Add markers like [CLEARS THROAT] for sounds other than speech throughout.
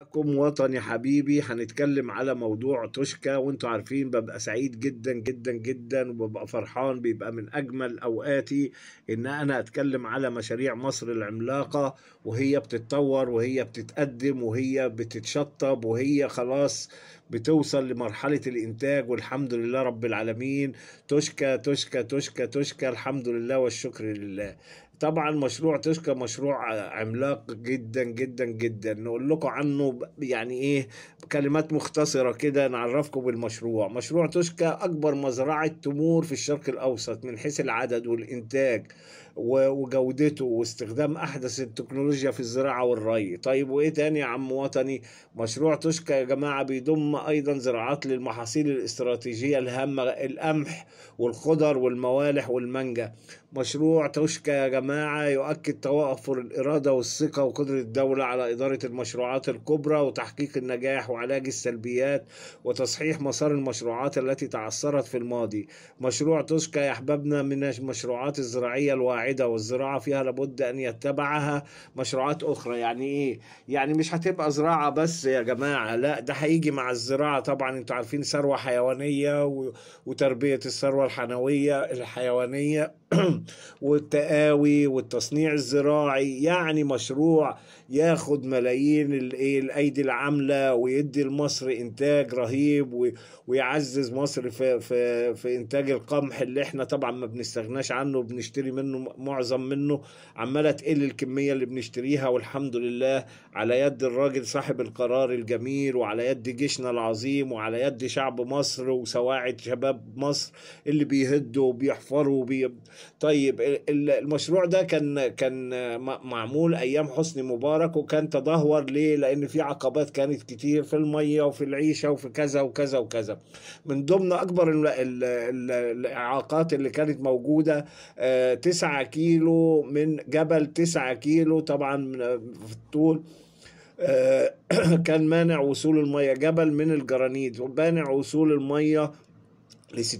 معكم وطني حبيبي هنتكلم على موضوع توشكا وانتوا عارفين ببقى سعيد جدا جدا جدا وببقى فرحان بيبقى من اجمل اوقاتي ان انا اتكلم على مشاريع مصر العملاقه وهي بتتطور وهي بتتقدم وهي بتتشطب وهي خلاص بتوصل لمرحله الانتاج والحمد لله رب العالمين توشكا توشكا توشكا توشكا الحمد لله والشكر لله طبعا مشروع تشكا مشروع عملاق جدا جدا جدا نقول لكم عنه يعني ايه بكلمات مختصره كده نعرفكم بالمشروع مشروع تشكا اكبر مزرعه تمور في الشرق الاوسط من حيث العدد والانتاج وجودته واستخدام احدث التكنولوجيا في الزراعه والري طيب وايه تاني يا عم وطني مشروع توشكا يا جماعه بيضم ايضا زراعات للمحاصيل الاستراتيجيه الهامه القمح والخضر والموالح والمانجا مشروع توشكا يا جماعة يؤكد توافر الإرادة والثقة وقدرة الدولة على إدارة المشروعات الكبرى وتحقيق النجاح وعلاج السلبيات وتصحيح مسار المشروعات التي تعثرت في الماضي مشروع توشكا يا أحبابنا من المشروعات الزراعية الواعية القاعدة والزراعة فيها لابد أن يتبعها مشروعات أخرى يعني إيه؟ يعني مش هتبقى زراعة بس يا جماعة لا ده هيجي مع الزراعة طبعا أنتوا عارفين ثروة حيوانية وتربية الثروة الحنوية الحيوانية [CLEARS THROAT] والتقاوي والتصنيع الزراعي يعني مشروع ياخد ملايين إيه، الايدي العامله ويدي لمصر انتاج رهيب ويعزز مصر في في في انتاج القمح اللي احنا طبعا ما بنستغناش عنه وبنشتري منه معظم منه عماله تقل الكميه اللي بنشتريها والحمد لله على يد الراجل صاحب القرار الجميل وعلى يد جيشنا العظيم وعلى يد شعب مصر وسواعد شباب مصر اللي بيهدوا وبيحفروا وبي طيب المشروع ده كان كان معمول ايام حسني مبارك وكان تدهور ليه لان في عقبات كانت كتير في الميه وفي العيشه وفي كذا وكذا وكذا من ضمن اكبر الاعاقات اللي كانت موجوده 9 آه، كيلو من جبل 9 كيلو طبعا في الطول آه، [CLEARS THROAT] كان مانع وصول الميه جبل من الجرانيت ومانع وصول الميه ل 60%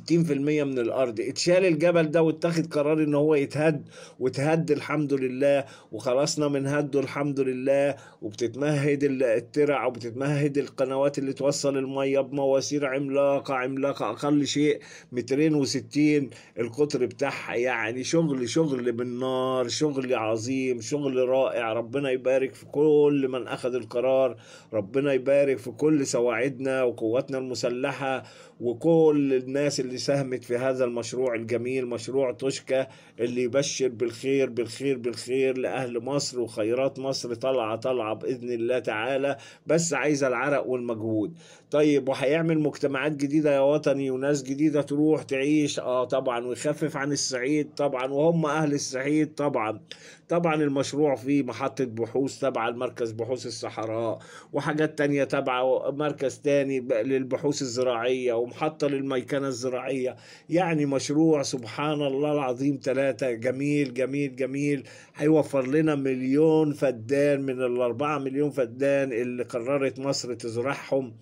من الارض اتشال الجبل ده واتخذ قرار ان هو يتهد وتهد الحمد لله وخلصنا من هده الحمد لله وبتتمهد الترع وبتتمهد القنوات اللي توصل الميه بمواسير عملاقه عملاقه اقل شيء 260 القطر بتاعها يعني شغل شغل بالنار شغل عظيم شغل رائع ربنا يبارك في كل من اخذ القرار ربنا يبارك في كل سواعدنا وقواتنا المسلحه وكل الناس اللي ساهمت في هذا المشروع الجميل مشروع توشكا اللي يبشر بالخير بالخير بالخير لأهل مصر وخيرات مصر طالعة طالعة بإذن الله تعالى بس عايزة العرق والمجهود طيب وهيعمل مجتمعات جديده يا وطني وناس جديده تروح تعيش اه طبعا ويخفف عن الصعيد طبعا وهم اهل الصعيد طبعا طبعا المشروع فيه محطه بحوث تبع المركز بحوث الصحراء وحاجات تانية تبع مركز تاني للبحوث الزراعيه ومحطه للميكنه الزراعيه يعني مشروع سبحان الله العظيم ثلاثه جميل جميل جميل هيوفر لنا مليون فدان من الاربعه مليون فدان اللي قررت مصر تزرعهم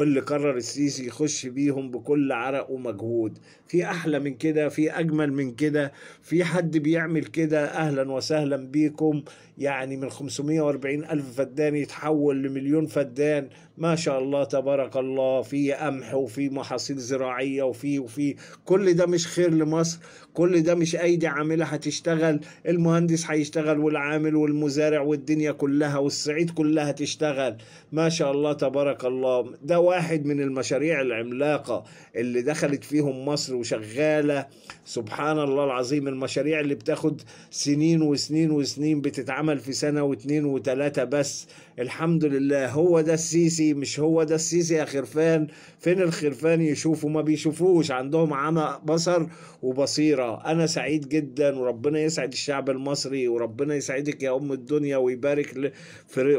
واللي قرر السيسي يخش بيهم بكل عرق ومجهود في احلى من كده في اجمل من كده في حد بيعمل كده اهلا وسهلا بيكم يعني من 540 الف فدان يتحول لمليون فدان ما شاء الله تبارك الله في قمح وفي محاصيل زراعيه وفي وفي كل ده مش خير لمصر كل ده مش ايدي عامله هتشتغل المهندس هيشتغل والعامل والمزارع والدنيا كلها والصعيد كلها تشتغل ما شاء الله تبارك الله ده واحد من المشاريع العملاقه اللي دخلت فيهم مصر وشغاله سبحان الله العظيم المشاريع اللي بتاخد سنين وسنين وسنين بتتعمل في سنه واثنين وثلاثه بس الحمد لله هو ده السيسي مش هو ده السيسي يا خرفان فين الخرفان يشوفوا ما بيشوفوش عندهم عمى بصر وبصيرة أنا سعيد جدا وربنا يسعد الشعب المصري وربنا يسعدك يا أم الدنيا ويبارك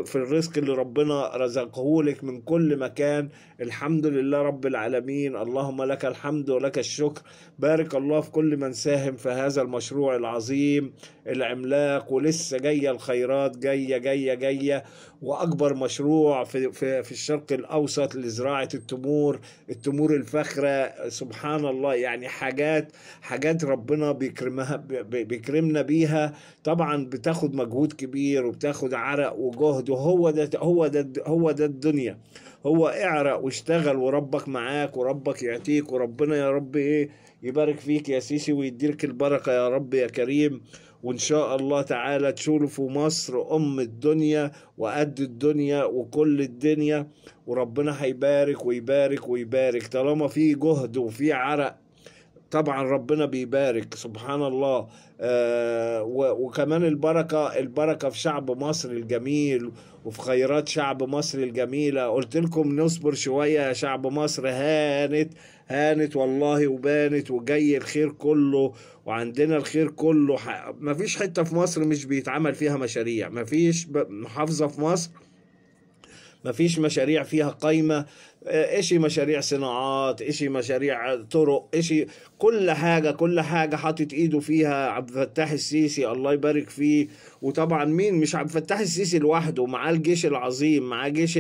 في الرزق اللي ربنا رزقه لك من كل مكان الحمد لله رب العالمين اللهم لك الحمد ولك الشكر بارك الله في كل من ساهم في هذا المشروع العظيم العملاق ولسه جاية الخيرات جاية جاية جاية وأكبر مشروع في, في, في الشرق الأوسط لزراعة التمور التمور الفخرة سبحان الله يعني حاجات حاجات ربنا بيكرمها بيكرمنا بيها طبعا بتاخد مجهود كبير وبتاخد عرق وجهد وهو ده هو ده هو ده الدنيا هو اعرق واشتغل وربك معاك وربك يعطيك وربنا يا رب ايه يبارك فيك يا سيسي ويديلك البركة يا رب يا كريم وإن شاء الله تعالى تشوفوا مصر أم الدنيا وقد الدنيا وكل الدنيا وربنا هيبارك ويبارك ويبارك طالما في جهد وفي عرق طبعا ربنا بيبارك سبحان الله آه وكمان البركه البركه في شعب مصر الجميل وفي خيرات شعب مصر الجميله قلت لكم نصبر شويه يا شعب مصر هانت هانت والله وبانت وجاي الخير كله وعندنا الخير كله مفيش حته في مصر مش بيتعمل فيها مشاريع مفيش محافظه في مصر ما فيش مشاريع فيها قايمة آه، إشي مشاريع صناعات إشي مشاريع طرق إشي كل حاجة كل حاجة حاطط إيده فيها عبد الفتاح السيسي الله يبارك فيه وطبعا مين مش عبد الفتاح السيسي لوحده معاه الجيش العظيم معاه جيش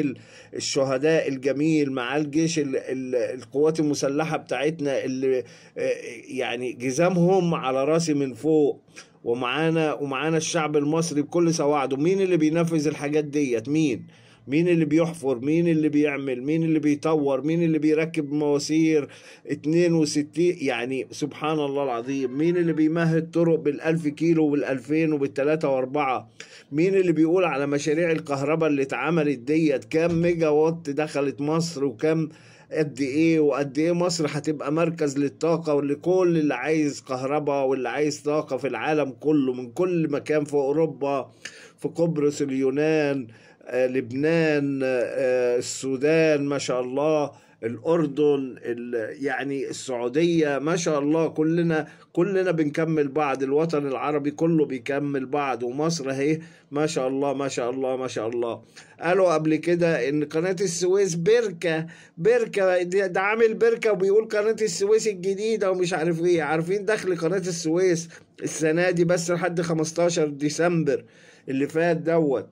الشهداء الجميل معاه الجيش القوات المسلحة بتاعتنا اللي آه، يعني جزامهم على راسي من فوق ومعانا ومعانا الشعب المصري بكل سواعده مين اللي بينفذ الحاجات ديت مين مين اللي بيحفر مين اللي بيعمل مين اللي بيطور مين اللي بيركب مواسير 62 يعني سبحان الله العظيم مين اللي بيمهد طرق بال1000 كيلو وبال2000 وبال3 و4 مين اللي بيقول على مشاريع الكهرباء اللي اتعملت ديت كام ميجا وات دخلت مصر وكام قد ايه وقد ايه مصر هتبقى مركز للطاقة ولكل اللي عايز كهرباء واللي عايز طاقة في العالم كله من كل مكان في اوروبا في قبرص اليونان آه، لبنان آه، السودان ما شاء الله الاردن يعني السعوديه ما شاء الله كلنا كلنا بنكمل بعض الوطن العربي كله بيكمل بعض ومصر اهي ما شاء الله ما شاء الله ما شاء الله قالوا قبل كده ان قناه السويس بركه بركه ده عامل بركه وبيقول قناه السويس الجديده ومش عارف ايه عارفين دخل قناه السويس السنه دي بس لحد 15 ديسمبر اللي فات دوت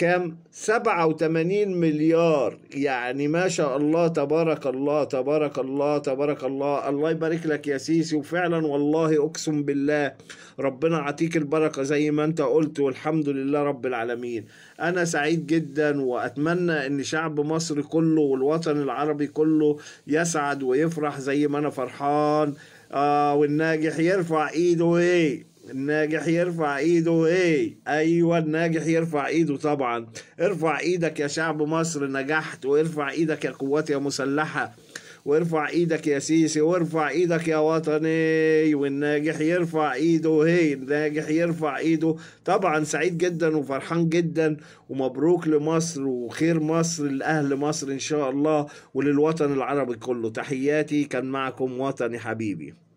كام 87 مليار يعني ما شاء الله تبارك الله تبارك الله تبارك الله الله يبارك لك يا سيسي وفعلا والله اقسم بالله ربنا عطيك البركه زي ما انت قلت والحمد لله رب العالمين انا سعيد جدا واتمنى ان شعب مصر كله والوطن العربي كله يسعد ويفرح زي ما انا فرحان آه والناجح يرفع ايده ايه الناجح يرفع ايده ايه ايوه الناجح يرفع ايده طبعا ارفع ايدك يا شعب مصر نجحت وارفع ايدك يا قوات يا مسلحه وارفع ايدك يا سيسي وارفع ايدك يا وطني والناجح يرفع ايده هي إيه؟ الناجح يرفع ايده طبعا سعيد جدا وفرحان جدا ومبروك لمصر وخير مصر لاهل مصر ان شاء الله وللوطن العربي كله تحياتي كان معكم وطني حبيبي